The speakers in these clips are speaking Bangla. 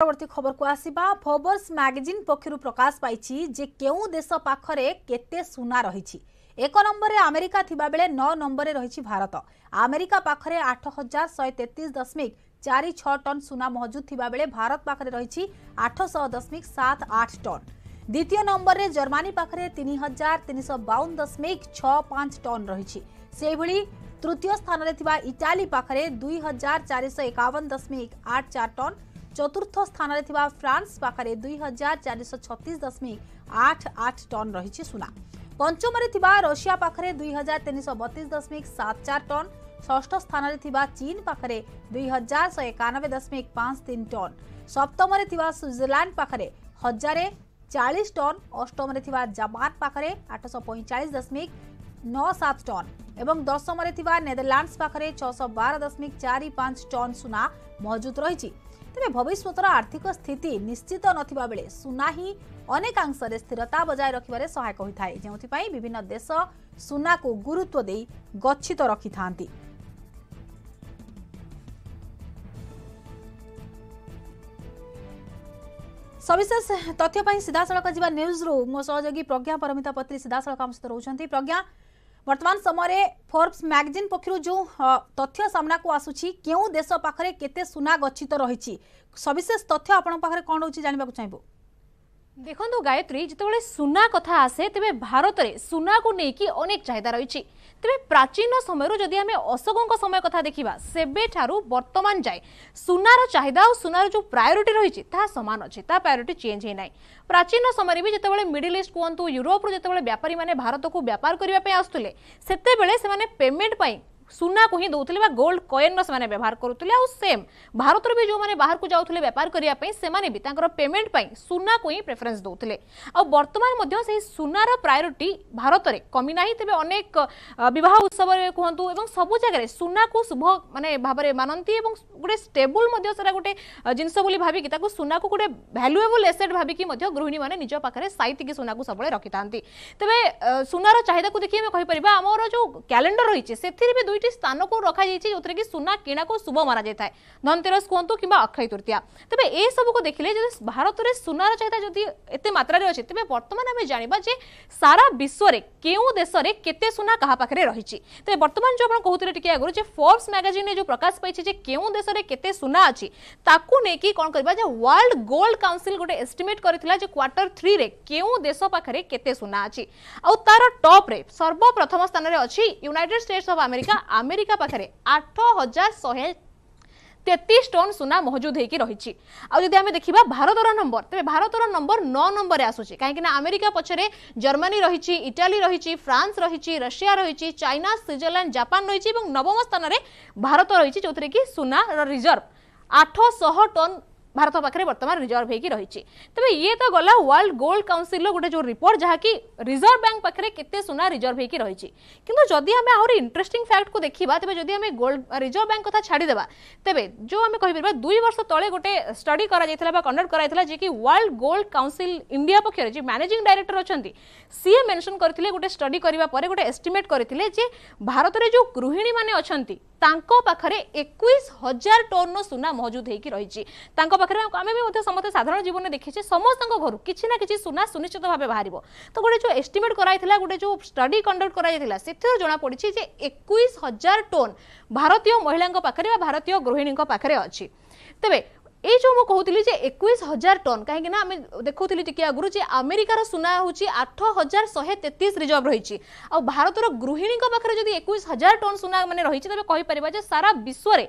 পরবর্তী খবরকু আসবা ফোবর্স ম্যাগাজিন পক্ষর প্রকাশ পাইছি যে কেউ দেশ পাখরে কেতে সুনা রয়েছে এক নম্বরে আমেরিকা থাকবে ন নম্বরে রয়েছে ভারত আমেরিকা পাখরে আঠ হাজার শহে তেত্রিশ দশমিক চারি ছ টন সুনা মজুদ থাকবে ভারত পাখরে রয়েছে আঠশ দশমিক সাত আট টন দ্বিতীয় নম্বরে জর্মানি পাখরে তিন হাজার তিনশ বাউন দশমিক ছ পাঁচ টন রয়েছে সেইভাবে তৃতীয় স্থানের ইটালি পাখরে দুই হাজার চারিশ একাবন দশমিক আট চার টন ଚତୁର୍ଥ ସ୍ଥାନରେ ଥିବା ଫ୍ରାନ୍ସ ପାଖରେ ଦୁଇ ହଜାର ଚାରିଶହ ଛତିଶ ଦଶମିକ ଆଠ ଆଠ ଟନ୍ ରହିଛି ସୁନା ପଞ୍ଚମରେ ଥିବା ରଷିଆ ପାଖରେ ଦୁଇ ହଜାର ତିନିଶହ ବତିଶ ଦଶମିକ ସାତ ଚାରି ଟନ୍ ଷଷ୍ଠ ସ୍ଥାନରେ ଥିବା ଚୀନ ପାଖରେ ଦୁଇ ହଜାର ଶହେ ଏକାନବେ ଦଶମିକ ପାଞ୍ଚ ତିନି ଟନ୍ ସପ୍ତମରେ ଥିବା ସୁଇଜରଲ୍ୟାଣ୍ଡ ପାଖରେ ହଜାରେ ଚାଳିଶ ଟନ୍ ଅଷ୍ଟମରେ ଥିବା ଜାପାନ ପାଖରେ ଆଠଶହ ପଇଁଚାଳିଶ ଦଶମିକ ନଅ ସାତ ଟନ୍ ଏବଂ ଦଶମରେ ଥିବା ନେଦରଲ୍ୟାଣ୍ଡସ୍ ପାଖରେ ଛଅଶହ ବାର ଦଶମିକ ଚାରି ପାଞ୍ଚ ଟନ୍ ସୁନା ମହଜୁଦ ରହିଛି ତେବେ ଭବିଷ୍ୟତର ଆର୍ଥିକ ସ୍ଥିତି ନିଶ୍ଚିତ ନଥିବା ବେଳେ ସୁନା ହିଁ ଅନେକ ଅଂଶରେ ସ୍ଥିରତା ବଜାୟ ରଖିବାରେ ସହାୟକ ହୋଇଥାଏ ଯେଉଁଥିପାଇଁ ବିଭିନ୍ନ ଦେଶ ସୁନାକୁ ଗୁରୁତ୍ୱ ଦେଇ ଗଚ୍ଛିତ ରଖିଥାନ୍ତି সবিশেষ তথ্য পাই সিধাসলখ যা নিউজ রু মো সহযোগী প্রজ্ঞা পরমিতা পত্রী সিধাসলখ আম সহ রয়েছেন প্রজ্ঞা ବର୍ତ୍ତମାନ ସମୟରେ ଫୋର୍ବସ୍ ମ୍ୟାଗଜିନ୍ ପକ୍ଷରୁ ଯେଉଁ ତଥ୍ୟ ସାମ୍ନାକୁ ଆସୁଛି କେଉଁ ଦେଶ ପାଖରେ କେତେ ସୁନା ଗଚ୍ଛିତ ରହିଛି ସବିଶେଷ ତଥ୍ୟ ଆପଣଙ୍କ ପାଖରେ କ'ଣ ରହୁଛି ଜାଣିବାକୁ ଚାହିଁବୁ ଦେଖନ୍ତୁ ଗାୟତ୍ରୀ ଯେତେବେଳେ ସୁନା କଥା ଆସେ ତେବେ ଭାରତରେ ସୁନାକୁ ନେଇକି ଅନେକ ଚାହିଦା ରହିଛି ତେବେ ପ୍ରାଚୀନ ସମୟରୁ ଯଦି ଆମେ ଅଶୋକଙ୍କ ସମୟ କଥା ଦେଖିବା ସେବେଠାରୁ ବର୍ତ୍ତମାନ ଯାଏ ସୁନାର ଚାହିଦା ଆଉ ସୁନାର ଯେଉଁ ପ୍ରାୟୋରିଟି ରହିଛି ତାହା ସମାନ ଅଛି ତା ପ୍ରାୟୋରିଟି ଚେଞ୍ଜ ହେଇନାହିଁ ପ୍ରାଚୀନ ସମୟରେ ବି ଯେତେବେଳେ ମିଡିଲ୍ ଇଷ୍ଟ କୁହନ୍ତୁ ୟୁରୋପରୁ ଯେତେବେଳେ ବ୍ୟାପାରୀମାନେ ଭାରତକୁ ବ୍ୟାପାର କରିବା ପାଇଁ ଆସୁଥିଲେ ସେତେବେଳେ ସେମାନେ ପେମେଣ୍ଟ ପାଇଁ ସୁନାକୁ ହିଁ ଦେଉଥିଲେ ବା ଗୋଲ୍ଡ କଏନ୍ର ସେମାନେ ବ୍ୟବହାର କରୁଥିଲେ ଆଉ ସେମ୍ ଭାରତରୁ ବି ଯେଉଁମାନେ ବାହାରକୁ ଯାଉଥିଲେ ବେପାର କରିବା ପାଇଁ ସେମାନେ ବି ତାଙ୍କର ପେମେଣ୍ଟ ପାଇଁ ସୁନାକୁ ହିଁ ପ୍ରେଫରେନ୍ସ ଦେଉଥିଲେ ଆଉ ବର୍ତ୍ତମାନ ମଧ୍ୟ ସେହି ସୁନାର ପ୍ରାୟୋରିଟି ଭାରତରେ କମି ନାହିଁ ତେବେ ଅନେକ ବିବାହ ଉତ୍ସବରେ କୁହନ୍ତୁ ଏବଂ ସବୁ ଜାଗାରେ ସୁନାକୁ ଶୁଭ ମାନେ ଭାବରେ ମାନନ୍ତି ଏବଂ ଗୋଟେ ଷ୍ଟେବୁଲ ମଧ୍ୟ ସେଟା ଗୋଟେ ଜିନିଷ ବୋଲି ଭାବିକି ତାକୁ ସୁନାକୁ ଗୋଟେ ଭ୍ୟାଲୁଏବୁଲ ଏସେଟ୍ ଭାବିକି ମଧ୍ୟ ଗୃହିଣୀମାନେ ନିଜ ପାଖରେ ସାଇତିକି ସୁନାକୁ ସବୁବେଳେ ରଖିଥାନ୍ତି ତେବେ ସୁନାର ଚାହିଦାକୁ ଦେଖି ଆମେ କହିପାରିବା ଆମର ଯେଉଁ କ୍ୟାଲେଣ୍ଡର ରହିଛି ସେଥିରେ ବି ଦୁଇ दुईट स्थान को रखी जो कि सुना कि शुभ मना जाए धनतेरस कहतु कि अक्षय तृतीया तेज यह सब को देखिले भारत में सुनार चाहिदा जो एत मात्रा तेज बर्तमान आम जानवा सारा विश्व में क्यों देश में केते क्या पाखे रही तेज बर्तमान जो आप कहते हैं आगर जो फोर्स मैगजिन जो प्रकाश पाई क्यों देश में केते अच्छी कौन कर वर्ल्ड गोल्ड काउनसिल गोटे एस्टिमेट कर क्वार्टर थ्री क्यों देश पाखे सुना अच्छी आ तार टप्रे सर्वप्रथम स्थान में अच्छी United States of America America ପାଖରେ ଆଠ ହଜାର ଶହେ তেত্রিশ টন সোনা মহজুদ হয়েকি রয়েছে আদি আমি দেখা ভারতর নম্বর তবে ভারতর নম্বর ন নম্বরে আসুচি কিনা আমেরিকা পছরে জর্মানি রয়েছে ইটালি রয়েছে ফ্রান্স রয়েছে রশিয়া রয়েছে চাইনা সুইজরল্যান্ড জাপান রয়েছে এবং নবম স্থানের ভারত রয়েছে যে সোনার রিজর্ভ আঠশহ টন भारत पाखे बर्तमान रिजर्व होगी रही तेज ये तो गला वर्ल्ड गोल्ड काउनसिल गोटे जो रिपोर्ट कि रिजर्व बैंक पाखे केना रिजर्व होगी रही कि जदि आहरी इंटरेस्टिंग फैक्ट को देखा तेज जदि गोल्ड रिजर्व बैंक क्या छाड़ीदे तेज जो आम कहपर दुई वर्ष तेज़ गोटे स्टडी कर कंडक्ट कराइला जी वर्ल्ड गोल्ड काउनसिल इंडिया पक्ष मैनेजिंग डायरेक्टर अच्छा सीए मेनसन करते गोटे स्टडी करने गोटे एस्टिमेट करते भारत में जो गृहिणी मैंने अच्छा पाखे एक हजार टन रुना महजूद होकर পাখে আমি বি সমস্ত সাধারণ জীবনে দেখিছে সমস্ত ঘর কিছু না কিছু সুনা সুনিশ্চিত ভাবে বাহার তো গোটে যে এস্টিমেট করা গোটে যে স্টডি কন্ডক্ট করা সেথির জনা পড়ছে যে একুশ হাজার টোন ভারতীয় মহিলা পাখে বা ভারতীয় গৃহিণী পাখে অ তবে এই যে মু কହୁଥିଲି যে 21000 টন কাহিকি না আমি দেখুଥିଲି টিকে আগুরু যে আমেরিকার সোনা হচ্ছে 8133 রিজর্ভ রয়েছে আর ভারতর গৃহিণীঙ্ক পাখে যদি 21000 টন সোনা মানে রয়েছে তবে কই পারিবা যে সারা বিশ্বরে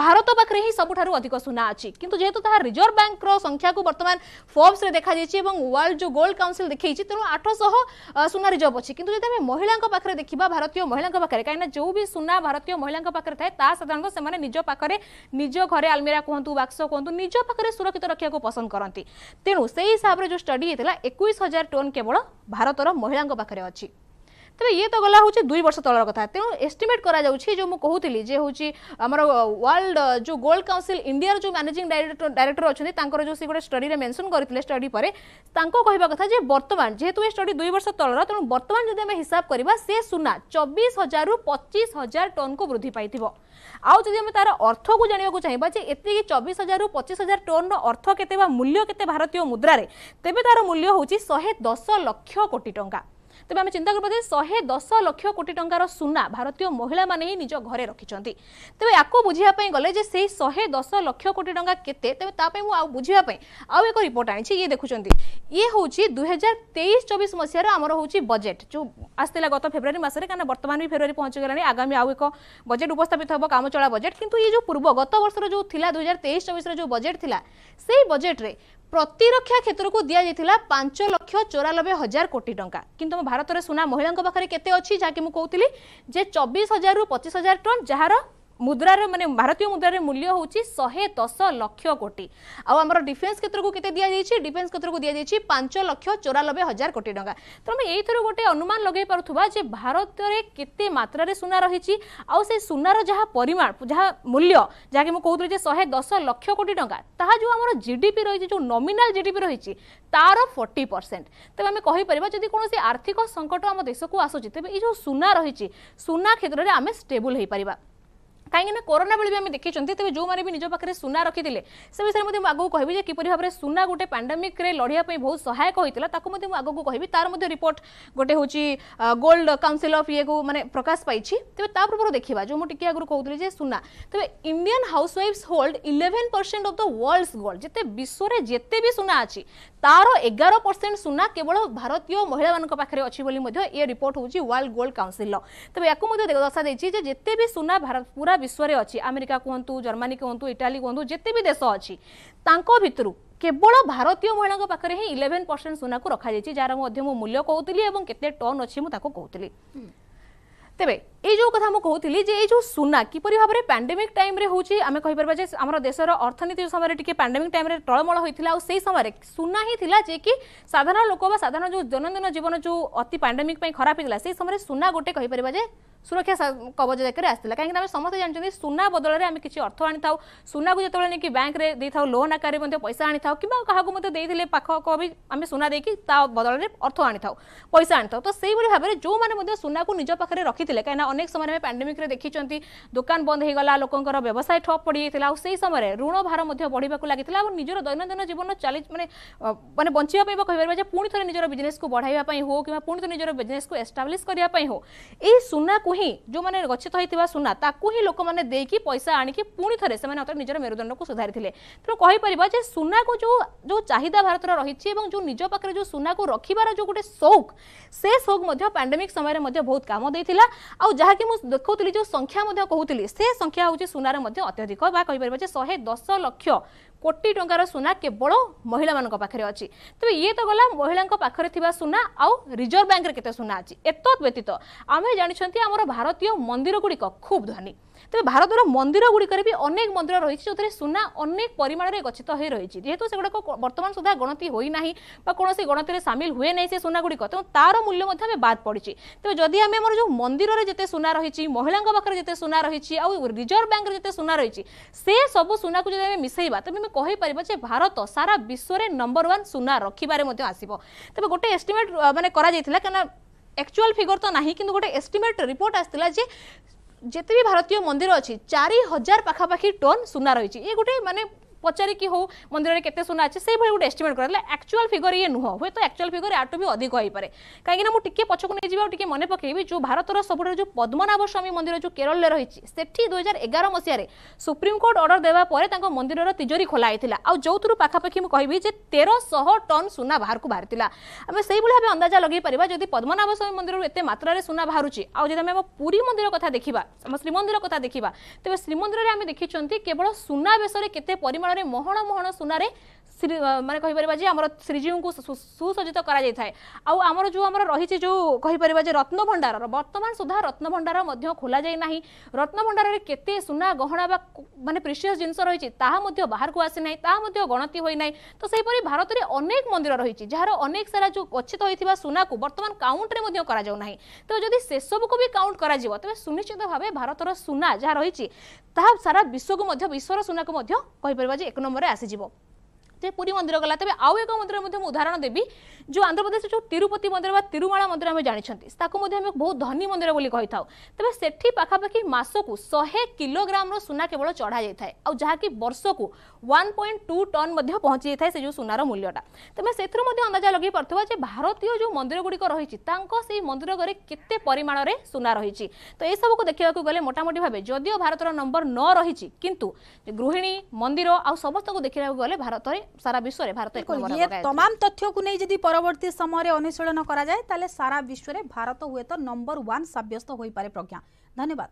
ভারত পাখে হি সবুঠারু অধিক সোনা আছে কিন্তু যেহেতু তাহা রিজর্ভ ব্যাঙ্কর সংখ্যাকু বর্তমান ফোর্বস রে দেখা যাইছে এবং ওয়ার্ল্ড যে গোল্ড কাউন্সিল দেখাইছে তেণু 800 সোনা রিজর্ভ আছে কিন্তু যদি আমি মহিলাঙ্ক পাখে দেখিবা ভারতীয় মহিলাঙ্ক পাখে কাহিনা যে বি সোনা ভারতীয় মহিলাঙ্ক পাখে থাকে তা সাধারণত সেমানে নিজ পাখে নিজ ঘরে আলমিরা কুহতু বাক্স কুহতু নিজ পাখে সুরক্ষিত রাখা পসন্দ করতে তেণু সেই হিসাবে যে স্টডি হয়েছিল একুশ হাজার টন কেবল ভারতর মহিলা পাখে অ তাহলে ইয়ে তো গলা হচ্ছে দুই বর্ষ তলর কথা তেমন এস্টিমেট করা যাচ্ছে যে মু কহুতলি যে হচ্ছে আমার ওয়ার্ল্ড যে গোল্ড কাউন্সিল ইন্ডিয়ার যে ম্যানেজিং ডাইরেক্টর ডাইরেক্টর অনেক তাঁর যে সে গোটে স্টডিরে মেনশন করে স্টডি পরে তাঁর কহা কথা যে বর্তমান যেহেতু এ স্টডি দুই বর্ষ তলর তেমন বর্তমান যদি আমি হিসাব করা সে সুনা চবিশ হাজার রু পঁচিশ হাজার টন কু বৃদ্ধি পাই আউ যদি আমি তার অর্থকু জাঁয়া চাহিবা যে এত চবিশ হাজার রু পঁচিশ হাজার টন অর্থ কেতে বা মূল্য কেতে ভারতীয় মুদ্রার তেমনি তার মূল্য হচ্ছে শহে দশ লক্ষ কোটি টঙ্কা তবে আমি চিন্তা করবা যে শহে দশ লক্ষ কোটি টঙ্কার সুনা ভারতীয় মহিলা মানে হি নিজ ঘরে রক্ষিছেন তবে আকু বুঝিয়া গলে যে সেই শহে দশ লক্ষ কোটি টঙ্কা কেতে তবে তা বুঝিয়া আউ এক রিপোর্ট আনিছি ইয়ে দেখুছেন ইয়ে হচ্ছে দুই হাজার তেইশ চবিশ মশার আমার হচ্ছে বজেট যে আসলে গত ফেব্রুয়ারি মাসে কেন বর্তমান বি ফেব্রুয়ারি পৌঁছগলানি আগামী আউ এক বজেট উপস্থাপিত হব কাম চলা বজেট কিন্তু ইয়ে যে পূর্ব গত বর্ষর যে দুই হাজার তেইশ চবিশর যে বজেট লা সেই বজেট্রে ପ୍ରତିରକ୍ଷା କ୍ଷେତ୍ରକୁ ଦିଆଯାଇଥିଲା ପାଞ୍ଚ ଲକ୍ଷ ଚଉରାନବେ ହଜାର କୋଟି ଟଙ୍କା କିନ୍ତୁ ଭାରତରେ ସୁନା ମହିଳାଙ୍କ ପାଖରେ କେତେ ଅଛି ଯାହାକି ମୁଁ କହୁଥିଲି ଯେ ଚବିଶ ହଜାରରୁ ପଚିଶ ହଜାର ଟନ୍ ଯାହାର মুদ্রার মানে ভারতীয় মুদ্রার মূল্য হচ্ছে শহে দশ লক্ষ কোটি আমার ডিফেন্স ক্ষেত্রক কেতে দিয়া যাই ডিফেন্স ক্ষেত্রক দিয়া যাই পাঁচ লক্ষ চৌরানবে হাজার কোটি টঙ্কা তো আমি এইথর গোটে অনুমান লগাই পারুবা যে ভারতের কেতে মাত্রার সুনা রয়েছে आई सुनार जहाँ परिमाण जहाँ मूल्य जहाँकि मुझे शहे दस लक्ष कोटी टाँग ता जो आम जीडीपी रही जो नमिनाल जीडीपी रही तार फोर्टी परसेंट तेज आम कहीपर जब कौन आर्थिक संकट आम देश को आसूँ तेज ये जो सुना रही सुना क्षेत्र में आम स्टेबुल हो पार कहीं कोरोना बेल भी देखी तेज जो मैंने भी निज पाखे सुना रखी थे विषय में आगे कह कि भाव में सुना गोटे पांडामिक लड़ाई बहुत सहायक होता है आगे कह तार रिपोर्ट गोटे हूँ गोल्ड काउनसिल अफ ये मैंने प्रकाश पाई तेज तपूर्व देखा जो मुझे आगे कहूँ सुना तेज Indian housewife hold eleven percent of the world gold जिते विश्व में जिते भी सुना अच्छी तार एगार परसेंट सुना केवल भारतीय महिला मान पाखे अच्छी ये रिपोर्ट होगी वर्ल्ड गोल्ड काउनसिल तेज या दर्शाई जिते भी सुना भारत पूरा ବିଶ୍ୱରେ ଅଛି ଆମେରିକା କୁହନ୍ତୁ ଜର୍ମାନୀ କୁହନ୍ତୁ ଇଟାଲୀ କୁହନ୍ତୁ ଯେତେ ବି ଦେଶ ଅଛି ତାଙ୍କ ଭିତରୁ କେବଳ ଭାରତୀୟ ମହିଳାଙ୍କ ପାଖରେ ହିଁ ଇଲେଭେନ୍ ପରସେଣ୍ଟ ସୁନାକୁ ରଖାଯାଇଛି ଯାହାର ମଧ୍ୟ ମୁଁ ମୂଲ୍ୟ କହୁଥିଲି ଏବଂ କେତେ ଟନ୍ ଅଛି ମୁଁ ତାକୁ କହୁଥିଲି ତେବେ এই যে কথা কুলি যে এই যে সুনা কিপর ভাবে প্যান্ডেমিক টাইমে হচ্ছে আমি কইপারা যে আমার দেশের অর্থনীতি সময় টিকি প্যান্ডেমিক টাইমে টলমল হয়েছিল সেই সময় সুনা হি যে কি সাধারণ লোক বা সাধারণ যে দৈনন্দিন জীবন যে অতি প্যান্ডেমিক খরাপ হয়েছিল সেই সময় সুনা গোটে কইপারা যে सुरक्षा कवच जैसे आसाला कहीं समस्त जानते सुना बदल में आम कि अर्थ आनी था सुना को जो कि बैंक देता लोन आकार में पैसा आनी था कि क्या पाख भी आम सुना दे कि बदल में अर्थ आनी था पैसा आनी था तो से ही भाव में जो मैंने सुना को निज पाखे रखी थे कहीं अनेक समय पैंडेमिक देखी दुकान बंद हो गला लोक व्यवसाय ठप पड़ जाता और से ही समय ऋण भार बढ़ाक लगी और निजर दैनन्द जीवन चली मैंने मैंने बचाप कह पुणी थे निजर बिजनेस को बढ़ावाई हो कि पुणी थे निजर बिजनेस को एस्टाब्लीश करने हो सुना को ही जो मैंने गच्छित होता सुना ताक ही लोक मैंने देकी पैसा आणिकी पुणी थे से निजर मेरुदंड को सुधारी तेनालीपर जो सुना को जो जो चाहिदा भारत रही जो निज पा जो सुना को रखार जो गोटे सौक से सौक पैंडेमिक समय बहुत कम देता आउ मुझे देखा संख्या कहती से संख्या हूँ सुनार अत्यधिक कहपर जो शहे दस लक्ष କୋଟି ଟଙ୍କାର ସୁନା କେବଳ ମହିଳାମାନଙ୍କ ପାଖରେ ଅଛି ତେବେ ଇଏ ତ ଗଲା ମହିଳାଙ୍କ ପାଖରେ ଥିବା ସୁନା ଆଉ ରିଜର୍ଭ ବ୍ୟାଙ୍କରେ କେତେ ସୁନା ଅଛି ଏତଦ୍ ବ୍ୟତୀତ ଆମେ ଜାଣିଛନ୍ତି ଆମର ଭାରତୀୟ ମନ୍ଦିରଗୁଡ଼ିକ ଖୁବ୍ ଧନୀ ତେବେ ଭାରତର ମନ୍ଦିର ଗୁଡ଼ିକରେ ବି ଅନେକ ମନ୍ଦିର ରହିଛି ଯେଉଁଥିରେ ସୁନା ଅନେକ ପରିମାଣରେ ଗଚ୍ଛିତ ହୋଇ ରହିଛି ଯେହେତୁ ସେଗୁଡ଼ାକ ବର୍ତ୍ତମାନ ସୁଦ୍ଧା ଗଣତି ହୋଇନାହିଁ ବା କୌଣସି ଗଣତିରେ ସାମିଲ ହୁଏ ନାହିଁ ସେ ସୁନା ଗୁଡ଼ିକ ତେଣୁ ତାର ମୂଲ୍ୟ ମଧ୍ୟ ଆମେ ବାଦ୍ ପଡ଼ିଛି ତେବେ ଯଦି ଆମେ ଆମର ଯେଉଁ ମନ୍ଦିରରେ ଯେତେ ସୁନା ରହିଛି ମହିଳାଙ୍କ ପାଖରେ ଯେତେ ସୁନା ରହିଛି ଆଉ ରିଜର୍ଭ ବ୍ୟାଙ୍କରେ ଯେତେ ସୁନା ରହିଛି ସେ ସବୁ ସୁନାକୁ ଯଦି ଆମେ ମିଶାଇବା ତେବେ ଆମେ କହିପାରିବା ଯେ ଭାରତ ସାରା ବିଶ୍ୱରେ ନମ୍ବର ୱାନ୍ ସୁନା ରଖିବାରେ ମଧ୍ୟ ଆସିବ ତେବେ ଗୋଟେ ଏଷ୍ଟିମେଟ୍ ମାନେ କରାଯାଇଥିଲା କାରଣ একচুয়াল ফিগর তো না কিন্তু গোটে এস্টিমেট রিপোর্ট আসছিল যে যেতে বি ভারতীয় মন্দির অছি চারি হাজার পাখাপাখি টন সোনা রয়েছে এ গোটে মানে পচারিকি হোক মন্দিরের কেতে সোনা আছে সেইভাবে গোটে এস্টিমেট করা একচুয়াল ফিগর ইয়ে নুহ হুয়ে তো একচুয়াল ফিগর আটু বি অধিক হয়েপরে কাইকি না মু টিকে পছকু নিয়ে যাবি টিকে মনে পকাইবি যে ভারতর সবুঠার যে পদ্মনাভ স্বামী মন্দির যে কেরলের রয়েছে সেটি দুই হাজার এগার মশায় সুপ্রিমকোর্ট অর্ডর দেওয়া পরে তাঙ্ক মন্দিরর তিজোরি খোলা হয়েছিল আউ যৌথর পাখাপাখি মু কহিবি যে তেরশহ টন সোনা বাহারকু বাহারিলা আমি সেইভাবে ভাবে অন্দাজা লগাই পারিবা যদি পদ্মনাভ স্বামী মন্দির এত মাত্রার সোনা বাহুছে আউ যদি আমি পুরী মন্দির কথা দেখা শ্রীমন্দির কথা দেখা তবে শ্রীমন্দিরের আমি দেখিছেন কেবল সোনা বেশরে কেতে পরিমাণ ସ୍ଥାନରେ ମହଣ ମହଣ ସୁନାରେ ମାନେ କହିପାରିବା ଯେ ଆମର ଶ୍ରୀଜୀଉଙ୍କୁ ସୁସଜ୍ଜିତ କରାଯାଇଥାଏ ଆଉ ଆମର ଯେଉଁ ଆମର ରହିଛି ଯେଉଁ କହିପାରିବା ଯେ ରତ୍ନଭଣ୍ଡାରର ବର୍ତ୍ତମାନ ସୁଦ୍ଧା ରତ୍ନଭଣ୍ଡାର ମଧ୍ୟ ଖୋଲାଯାଇ ନାହିଁ ରତ୍ନଭଣ୍ଡାରରେ କେତେ ସୁନା ଗହଣା ବା ମାନେ ପ୍ରିସିୟସ୍ ଜିନିଷ ରହିଛି ତାହା ମଧ୍ୟ ବାହାରକୁ ଆସିନାହିଁ ତାହା ମଧ୍ୟ ଗଣତି ହୋଇନାହିଁ ତ ସେହିପରି ଭାରତରେ ଅନେକ ମନ୍ଦିର ରହିଛି ଯାହାର ଅନେକ ସାରା ଯେଉଁ ଗଚ୍ଛିତ ହୋଇଥିବା ସୁନାକୁ ବର୍ତ୍ତମାନ କାଉଣ୍ଟରେ ମଧ୍ୟ କରାଯାଉନାହିଁ ତ ଯଦି ସେସବୁକୁ ବି କାଉଣ୍ଟ କରାଯିବ ତେବେ ସୁନିଶ୍ଚିତ ଭାବେ ଭାରତର ସୁନା ଯାହା ରହିଛି ତାହା ସାରା ବିଶ୍ୱକୁ ମଧ୍ୟ ବିଶ୍ୱର ସୁନାକୁ ମଧ୍ୟ କହିପାରିବା ସହଜେ ଏକ ନମ୍ବରରେ ଆସିଯିବ যে পুরী মন্দির গলা তবে আউ এক মন্দির মু উদাহরণ দেবি যে আন্ধ্রপ্রদেশ যে তিরুপতি মন্দির বা তিরুমালা মন্দির আমি জাঁচান তাকে আমি বহু ধনী মন্দির বলে কইথাও তবে সেটি পাখাপাখি মাসকু শহে কিলোগ্রামর সুনা কেবল চড়া যাই যাকি বর্ষকু ওয়ান পয়েন্ট টু টন পৌঁছি যাই সে যে সুনার মূল্যটা তবে সেথু অন্দাজা লগাই পার্থ যে ভারতীয় যে মন্দিরগুড়ি রয়েছে তাঙ্ক সেই মন্দির ঘরে কেতে পরিমাণের সুনা রয়েছে তো এসবু দেখা গেলে মোটামুটি ভাবে যদিও ভারতর নম্বর ন রয়েছে কিন্তু গৃহিণী মন্দির আ সমস্ত দেখা গেলে ভারতের সারা বিশ্বরে ভারত ইয়ে তমাম তথ্যকু নেই যদি পরবর্তী সময়ে অনুশীলন করা যায় তাহলে সারা বিশ্বরে ভারত হুয়েত নম্বর ওয়ান সাব্যস্ত হয়ে পারে প্রজ্ঞা ধন্যবাদ